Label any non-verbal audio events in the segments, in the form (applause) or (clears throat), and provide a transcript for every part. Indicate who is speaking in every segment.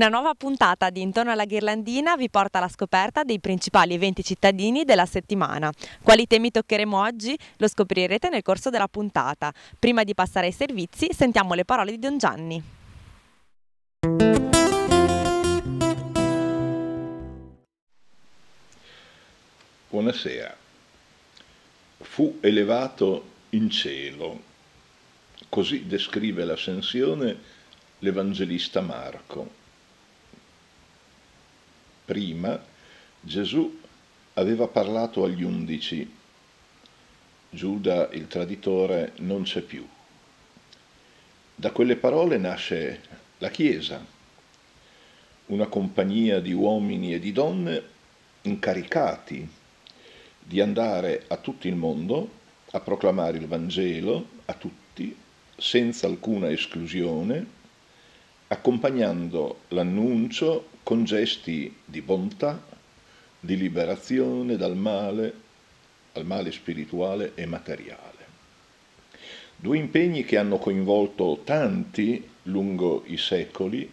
Speaker 1: Una nuova puntata di Intorno alla Ghirlandina vi porta alla scoperta dei principali eventi cittadini della settimana. Quali temi toccheremo oggi? Lo scoprirete nel corso della puntata. Prima di passare ai servizi, sentiamo le parole di Don Gianni.
Speaker 2: Buonasera. Fu elevato in cielo. Così descrive l'ascensione l'Evangelista Marco prima, Gesù aveva parlato agli undici, Giuda il traditore non c'è più. Da quelle parole nasce la Chiesa, una compagnia di uomini e di donne incaricati di andare a tutto il mondo a proclamare il Vangelo a tutti, senza alcuna esclusione, accompagnando l'annuncio con gesti di bontà, di liberazione dal male, al male spirituale e materiale. Due impegni che hanno coinvolto tanti lungo i secoli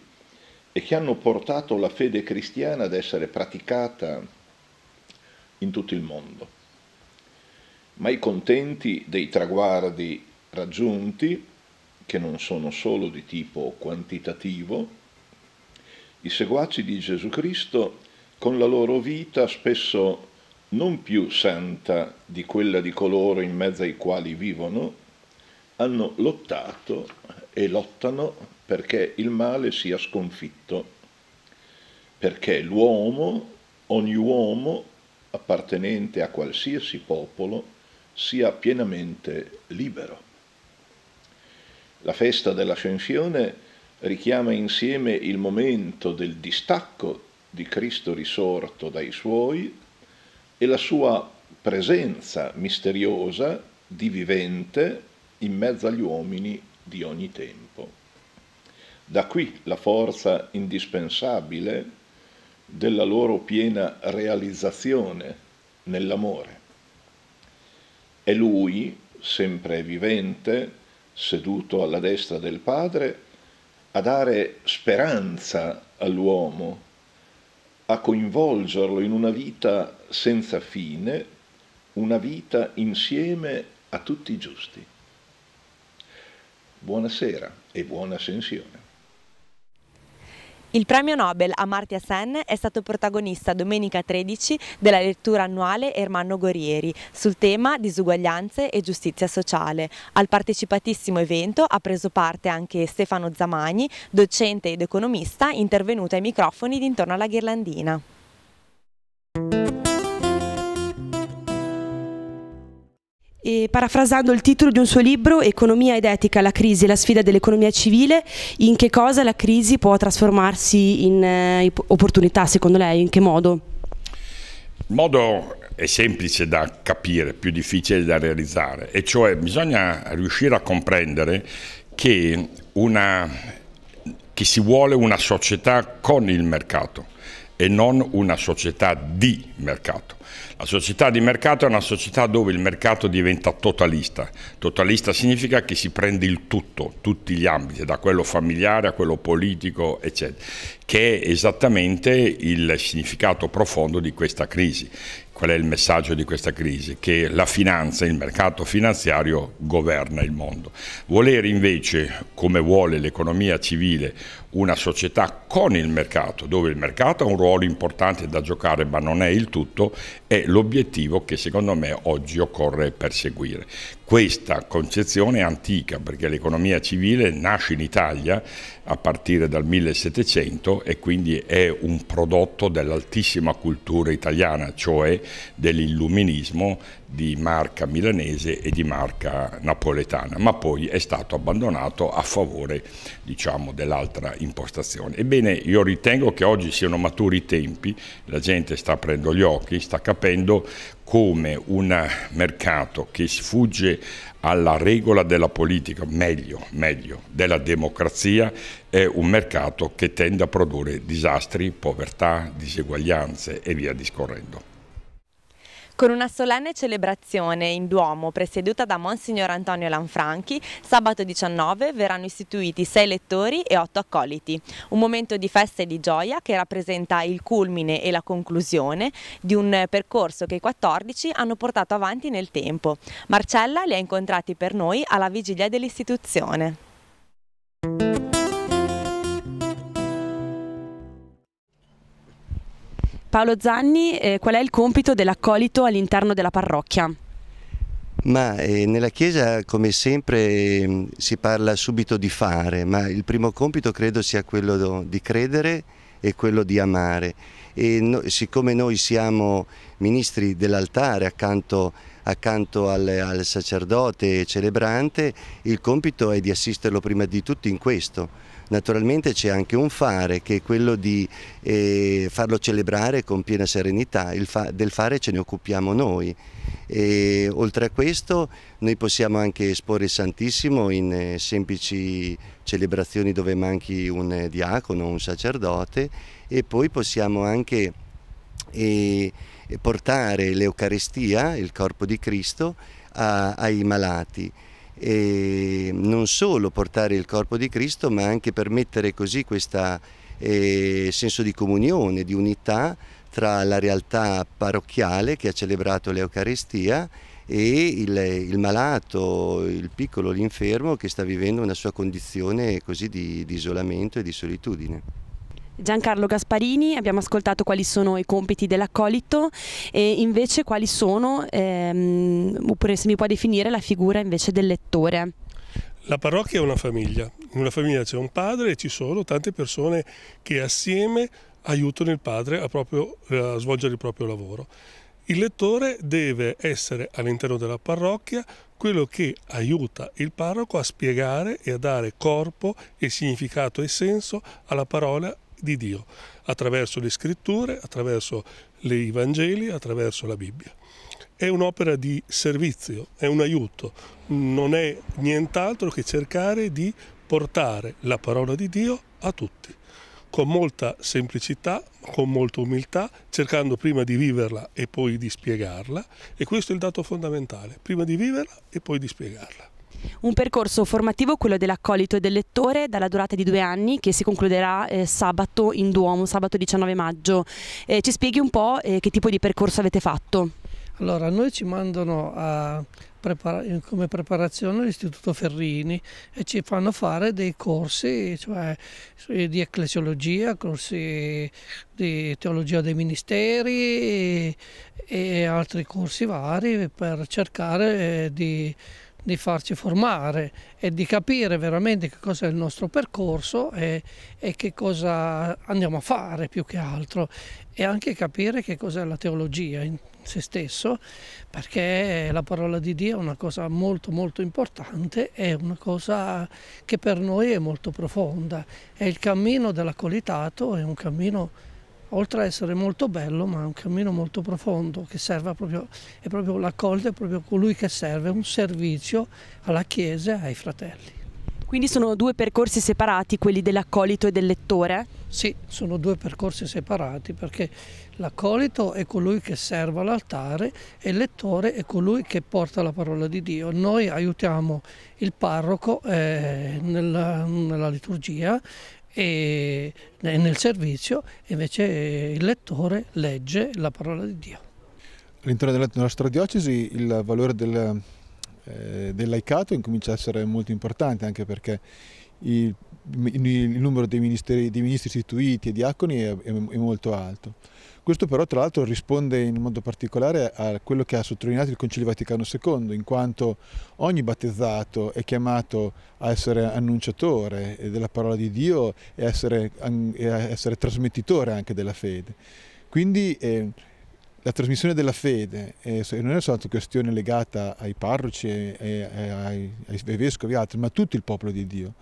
Speaker 2: e che hanno portato la fede cristiana ad essere praticata in tutto il mondo. Ma i contenti dei traguardi raggiunti che non sono solo di tipo quantitativo, i seguaci di Gesù Cristo con la loro vita spesso non più santa di quella di coloro in mezzo ai quali vivono, hanno lottato e lottano perché il male sia sconfitto, perché l'uomo, ogni uomo appartenente a qualsiasi popolo, sia pienamente libero. La festa dell'Ascensione richiama insieme il momento del distacco di Cristo risorto dai suoi e la sua presenza misteriosa, di vivente in mezzo agli uomini di ogni tempo. Da qui la forza indispensabile della loro piena realizzazione nell'amore. È Lui, sempre vivente, seduto alla destra del Padre, a dare speranza all'uomo, a coinvolgerlo in una vita senza fine, una vita insieme a tutti i giusti. Buonasera e buona ascensione.
Speaker 1: Il premio Nobel a Martia Sen è stato protagonista domenica 13 della lettura annuale Ermanno Gorieri sul tema disuguaglianze e giustizia sociale. Al partecipatissimo evento ha preso parte anche Stefano Zamagni, docente ed economista intervenuto ai microfoni d'intorno
Speaker 3: alla ghirlandina. E parafrasando il titolo di un suo libro, Economia ed etica, la crisi e la sfida dell'economia civile, in che cosa la crisi può trasformarsi in eh, opportunità secondo lei? In che modo?
Speaker 4: Il modo è semplice da capire, più difficile da realizzare, e cioè bisogna riuscire a comprendere che, una, che si vuole una società con il mercato e non una società di mercato la società di mercato è una società dove il mercato diventa totalista. Totalista significa che si prende il tutto, tutti gli ambiti, da quello familiare a quello politico, eccetera, che è esattamente il significato profondo di questa crisi. Qual è il messaggio di questa crisi? Che la finanza, il mercato finanziario governa il mondo. Volere invece, come vuole l'economia civile, una società con il mercato, dove il mercato ha un ruolo importante da giocare ma non è il tutto, è l'obiettivo che secondo me oggi occorre perseguire. Questa concezione è antica perché l'economia civile nasce in Italia a partire dal 1700 e quindi è un prodotto dell'altissima cultura italiana, cioè dell'illuminismo di marca milanese e di marca napoletana, ma poi è stato abbandonato a favore diciamo, dell'altra impostazione. Ebbene, io ritengo che oggi siano maturi i tempi, la gente sta aprendo gli occhi, sta capendo come un mercato che sfugge alla regola della politica, meglio, meglio, della democrazia, è un mercato che tende a produrre disastri, povertà, diseguaglianze e via discorrendo.
Speaker 1: Con una solenne celebrazione in Duomo presieduta da Monsignor Antonio Lanfranchi, sabato 19 verranno istituiti sei lettori e otto accoliti. Un momento di festa e di gioia che rappresenta il culmine e la conclusione di un percorso che i 14 hanno portato avanti nel tempo. Marcella li ha incontrati per noi alla vigilia dell'istituzione.
Speaker 3: Paolo Zanni, eh, qual è il compito dell'accolito all'interno della parrocchia?
Speaker 5: Ma eh, nella Chiesa, come sempre, mm, si parla subito di fare, ma il primo compito credo sia quello di credere e quello di amare. E no, siccome noi siamo ministri dell'altare accanto, accanto al, al, sacerdote celebrante, il compito è di assisterlo prima di tutto in questo. Naturalmente c'è anche un fare che è quello di eh, farlo celebrare con piena serenità, fa del fare ce ne occupiamo noi. E, oltre a questo noi possiamo anche esporre il Santissimo in eh, semplici celebrazioni dove manchi un eh, diacono, un sacerdote e poi possiamo anche eh, portare l'Eucarestia, il corpo di Cristo, a, ai malati eh, non solo portare il corpo di Cristo ma anche permettere così questo eh, senso di comunione, di unità tra la realtà parrocchiale che ha celebrato l'Eucarestia e il, il, malato, il piccolo, l'infermo che sta vivendo una sua condizione così di, di isolamento e di solitudine.
Speaker 3: Giancarlo Gasparini, abbiamo ascoltato quali sono i compiti dell'accolito e invece quali sono, ehm, oppure se mi può definire la figura invece del lettore.
Speaker 4: La parrocchia è una famiglia, in una famiglia c'è un padre e ci sono tante persone che assieme aiutano il padre a, proprio, eh, a svolgere il proprio lavoro. Il lettore deve essere all'interno della parrocchia quello che aiuta il parroco a spiegare e a dare corpo e significato e senso alla parola di Dio attraverso le scritture, attraverso i Vangeli, attraverso la Bibbia. È un'opera di servizio, è un aiuto, non è nient'altro che cercare di portare la parola di Dio a tutti, con molta semplicità, con molta umiltà, cercando prima di viverla e poi di spiegarla, e questo è il dato fondamentale, prima di viverla e poi di spiegarla.
Speaker 3: Un percorso formativo, quello dell'accolito e del lettore, dalla durata di due anni, che si concluderà eh, sabato in Duomo, sabato 19 maggio. Eh, ci spieghi un po' eh, che tipo di percorso avete fatto? Allora, noi ci
Speaker 6: mandano a come preparazione all'Istituto Ferrini e ci fanno fare dei corsi cioè, di ecclesiologia, corsi di teologia dei ministeri e, e altri corsi vari per cercare eh, di di farci formare e di capire veramente che cosa è il nostro percorso e, e che cosa andiamo a fare più che altro e anche capire che cos'è la teologia in se stesso perché la parola di Dio è una cosa molto molto importante, è una cosa che per noi è molto profonda e il cammino dell'accolitato è un cammino oltre ad essere molto bello, ma è un cammino molto profondo che serve proprio, è proprio l'accolta, è proprio colui che serve un servizio alla Chiesa e ai fratelli.
Speaker 3: Quindi sono due percorsi separati, quelli dell'accolito e del lettore? Sì, sono due percorsi
Speaker 6: separati perché l'accolito è colui che serve all'altare e il lettore è colui che porta la parola di Dio. Noi aiutiamo il parroco eh, nella, nella liturgia e nel servizio invece il lettore legge la parola di Dio.
Speaker 2: All'interno della nostra diocesi il valore del, eh, del laicato incomincia ad essere molto importante anche perché il, il numero dei, dei, ministri istituiti e diaconi è, è molto alto. Questo però tra l'altro risponde in modo particolare a quello che ha sottolineato il Concilio Vaticano II, in quanto ogni battezzato è chiamato a essere annunciatore della parola di Dio e a essere, e a essere trasmettitore anche della fede. Quindi eh, la trasmissione della fede eh, non è soltanto questione legata ai parroci, e, ai, ai, vescovi e altri, ma a tutto il popolo di Dio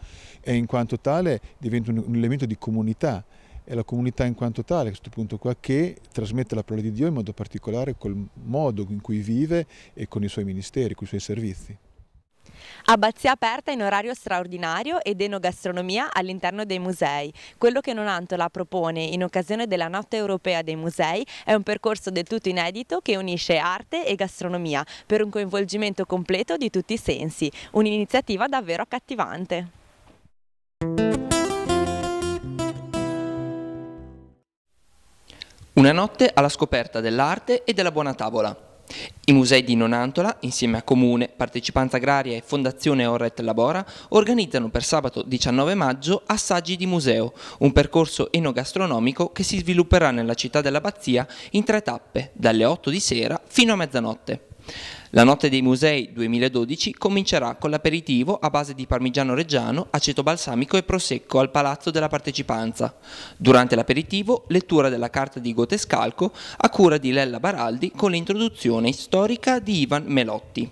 Speaker 2: e in quanto tale diventa un, un elemento di comunità è la comunità in quanto tale, a questo punto qua, che trasmette la parola di Dio in modo particolare col modo in cui vive e con i suoi ministeri, con i suoi servizi.
Speaker 1: Abbazia aperta in orario straordinario ed enogastronomia all'interno dei musei. Quello che Nonantola propone in occasione della Notte Europea dei Musei è un percorso del tutto inedito che unisce arte e gastronomia per un coinvolgimento completo di tutti i sensi, un'iniziativa davvero accattivante.
Speaker 7: Una notte alla scoperta dell'arte e della buona tavola. I musei di Nonantola, insieme a Comune, Partecipanza Agraria e Fondazione Orret Labora, organizzano per sabato 19 maggio Assaggi di Museo, un percorso enogastronomico che si svilupperà nella città dell'Abbazia in tre tappe, dalle 8 di sera fino a mezzanotte. La notte dei musei 2012 comincerà con l'aperitivo a base di parmigiano reggiano, aceto balsamico e prosecco al Palazzo della Partecipanza. Durante l'aperitivo, lettura della carta di Gotescalco a cura di Lella Baraldi con l'introduzione storica di Ivan Melotti.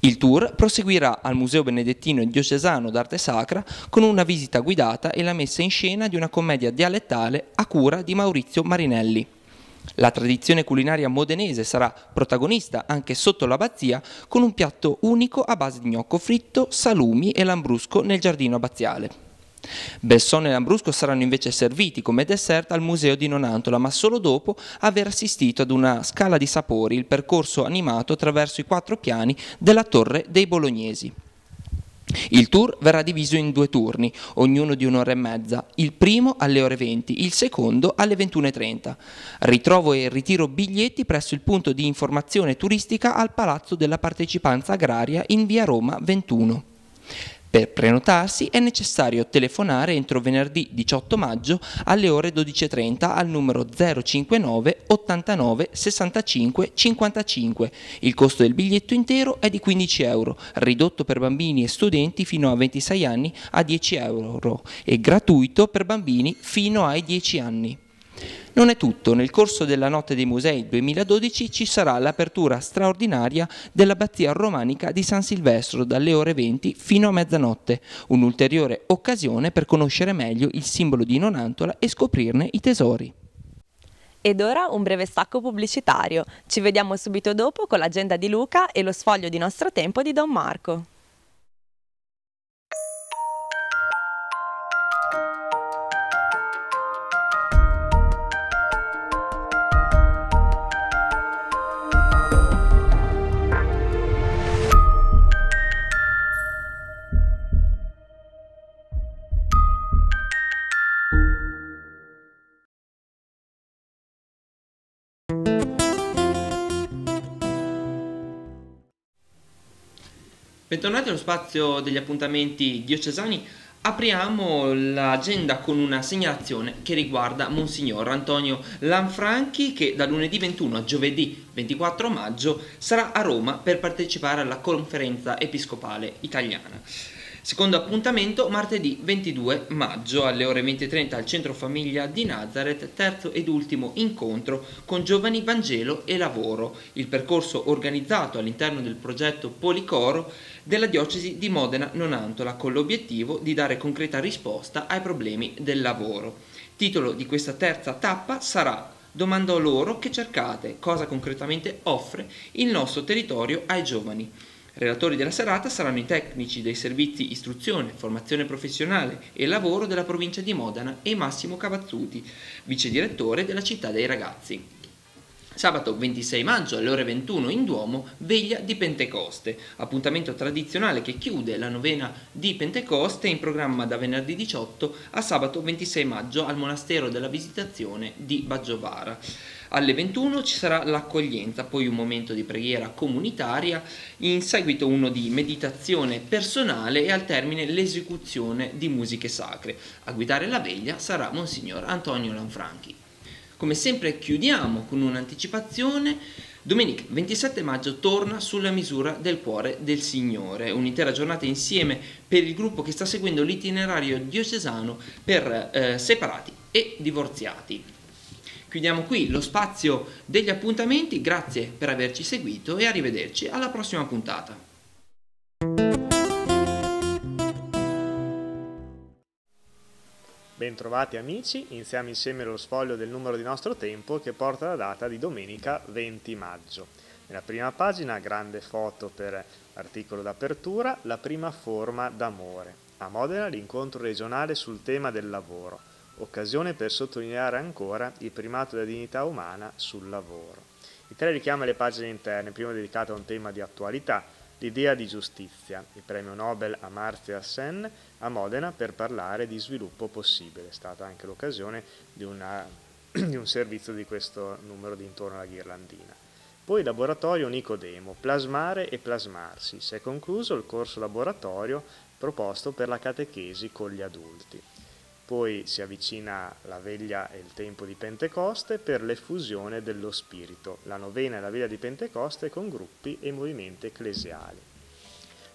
Speaker 7: Il tour proseguirà al Museo Benedettino Diocesano d'Arte Sacra con una visita guidata e la messa in scena di una commedia dialettale a cura di Maurizio Marinelli. La tradizione culinaria modenese sarà protagonista anche sotto l'abbazia con un piatto unico a base di gnocco fritto, salumi e lambrusco nel giardino abbaziale. Bessone e Lambrusco saranno invece serviti come dessert al museo di Nonantola, ma solo dopo aver assistito ad una scala di sapori, il percorso animato attraverso i quattro piani della Torre dei Bolognesi. Il tour verrà diviso in due turni, ognuno di un'ora e mezza, il primo alle ore 20, il secondo alle 21.30. Ritrovo e ritiro biglietti presso il punto di informazione turistica al Palazzo della Partecipanza Agraria in via Roma 21. Per prenotarsi è necessario telefonare entro venerdì 18 maggio alle ore 12.30 al numero 059 89 65 55. Il costo del biglietto intero è di 15 euro, ridotto per bambini e studenti fino a 26 anni a 10 euro e gratuito per bambini fino ai 10 anni. Non è tutto, nel corso della Notte dei Musei 2012 ci sarà l'apertura straordinaria dell'Abbazia Romanica di San Silvestro dalle ore 20 fino a mezzanotte, un'ulteriore occasione per conoscere meglio il simbolo di Nonantola e scoprirne i tesori.
Speaker 1: Ed ora un breve stacco pubblicitario. Ci vediamo subito dopo con l'agenda di Luca e lo sfoglio di nostro tempo di Don Marco.
Speaker 7: Bentornati allo spazio degli appuntamenti diocesani. Apriamo l'agenda con una segnalazione che riguarda Monsignor Antonio Lanfranchi che da lunedì 21 a giovedì 24 maggio sarà a Roma per partecipare alla conferenza episcopale italiana. Secondo appuntamento martedì 22 maggio alle ore 20.30 al Centro Famiglia di Nazareth, terzo ed ultimo incontro con Giovani Vangelo e Lavoro, il percorso organizzato all'interno del progetto Policoro della diocesi di Modena Nonantola con l'obiettivo di dare concreta risposta ai problemi del lavoro. Titolo di questa terza tappa sarà Domandò loro che cercate, cosa concretamente offre il nostro territorio ai giovani. Relatori della serata saranno i tecnici dei servizi istruzione, formazione professionale e lavoro della provincia di Modena e Massimo Cavazzuti, vice direttore della città dei ragazzi. Sabato 26 maggio alle ore 21 in Duomo, veglia di Pentecoste, appuntamento tradizionale che chiude la novena di Pentecoste in programma da venerdì 18 a sabato 26 maggio al monastero della Visitazione di Baggiovara. Alle 21 ci sarà l'accoglienza, poi un momento di preghiera comunitaria, in seguito uno di meditazione personale e al termine l'esecuzione di musiche sacre. A guidare la veglia sarà Monsignor Antonio Lanfranchi. Come sempre chiudiamo con un'anticipazione. Domenica 27 maggio torna sulla misura del cuore del Signore, un'intera giornata insieme per il gruppo che sta seguendo l'itinerario diocesano per eh, separati e divorziati. Chiudiamo qui lo spazio degli appuntamenti, grazie per averci seguito e arrivederci
Speaker 8: alla prossima puntata. Bentrovati amici, iniziamo insieme lo sfoglio del numero di nostro tempo che porta la data di domenica 20 maggio. Nella prima pagina, grande foto per articolo d'apertura, la prima forma d'amore. A Modena l'incontro regionale sul tema del lavoro occasione per sottolineare ancora il primato della dignità umana sul lavoro. Il 3 richiama le pagine interne, prima dedicata a un tema di attualità, l'idea di giustizia, il premio Nobel a Marzia Sen a Modena per parlare di sviluppo possibile. È stata anche l'occasione di, (clears throat) di, un servizio di questo numero di intorno alla ghirlandina. Poi laboratorio Nicodemo, plasmare e plasmarsi. Si è concluso il corso laboratorio proposto per la catechesi con gli adulti poi si avvicina la veglia e il tempo di Pentecoste per l'effusione dello Spirito, la novena e la veglia di Pentecoste con gruppi e movimenti ecclesiali.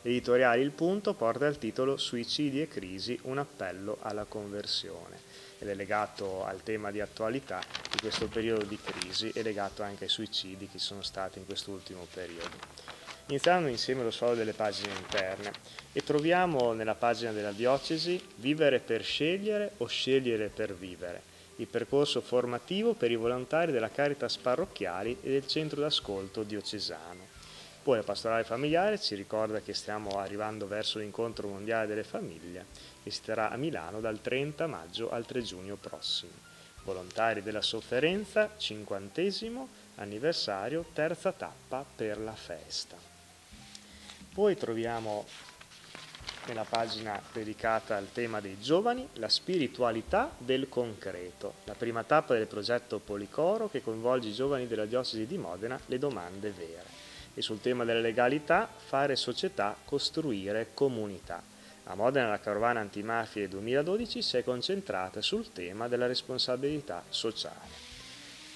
Speaker 8: L'editoriale Il Punto porta il titolo Suicidi e crisi, un appello alla conversione ed è legato al tema di attualità di questo periodo di crisi e legato anche ai suicidi che sono stati in quest'ultimo periodo. Iniziamo insieme lo solo delle pagine interne e troviamo nella pagina della diocesi Vivere per scegliere o scegliere per vivere, il percorso formativo per i volontari della Caritas parrocchiali e del centro d'ascolto diocesano. Poi la pastorale familiare ci ricorda che stiamo arrivando verso l'incontro mondiale delle famiglie che si terrà a Milano dal 30 maggio al 3 giugno prossimo. Volontari della sofferenza, cinquantesimo anniversario, terza tappa per la festa. Poi troviamo nella pagina dedicata al tema dei giovani la spiritualità del concreto, la prima tappa del progetto Policoro che coinvolge i giovani della diocesi di Modena, le domande vere. E sul tema della legalità, fare società, costruire comunità. A Modena la carovana antimafia 2012 si è concentrata sul tema della responsabilità sociale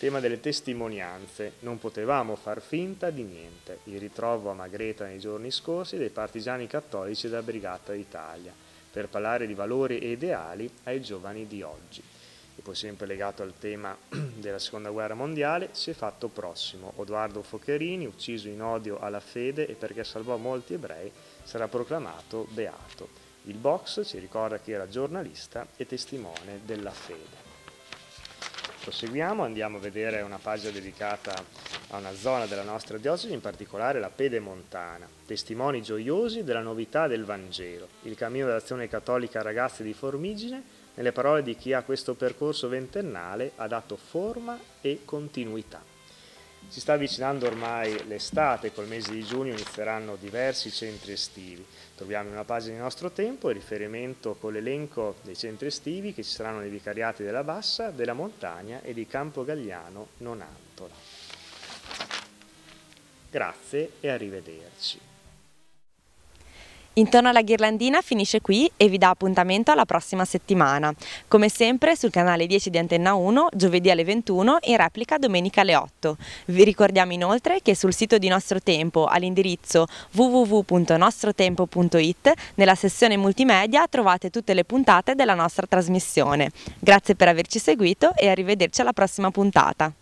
Speaker 8: tema delle testimonianze. Non potevamo far finta di niente. Il ritrovo a Magreta nei giorni scorsi dei partigiani cattolici della Brigata d'Italia per parlare di valori e ideali ai giovani di oggi. E poi sempre legato al tema (clears throat) della Seconda Guerra Mondiale, si è fatto prossimo. Odoardo Focherini, ucciso in odio alla fede e perché salvò molti ebrei, sarà proclamato beato. Il box ci ricorda che era giornalista e testimone della fede. Proseguiamo, andiamo a vedere una pagina dedicata a una zona della nostra diocesi, in particolare la Pedemontana, testimoni gioiosi della novità del Vangelo, il cammino dell'azione cattolica ragazzi di Formigine, nelle parole di chi a questo percorso ventennale ha dato forma e continuità. Si sta avvicinando ormai l'estate, col mese di giugno inizieranno diversi centri estivi. Troviamo in una pagina di nostro tempo il riferimento con l'elenco dei centri estivi che ci saranno nei vicariati della Bassa, della Montagna e di Campogagliano, Nonantola. Grazie e arrivederci.
Speaker 1: Intorno alla ghirlandina finisce qui e vi dà appuntamento alla prossima settimana. Come sempre sul canale 10 di Antenna 1, giovedì alle 21 e in replica domenica alle 8. Vi ricordiamo inoltre che sul sito di Nostro Tempo all'indirizzo www.nostrotempo.it nella sessione multimedia trovate tutte le puntate della nostra trasmissione. Grazie per averci seguito e arrivederci alla prossima puntata.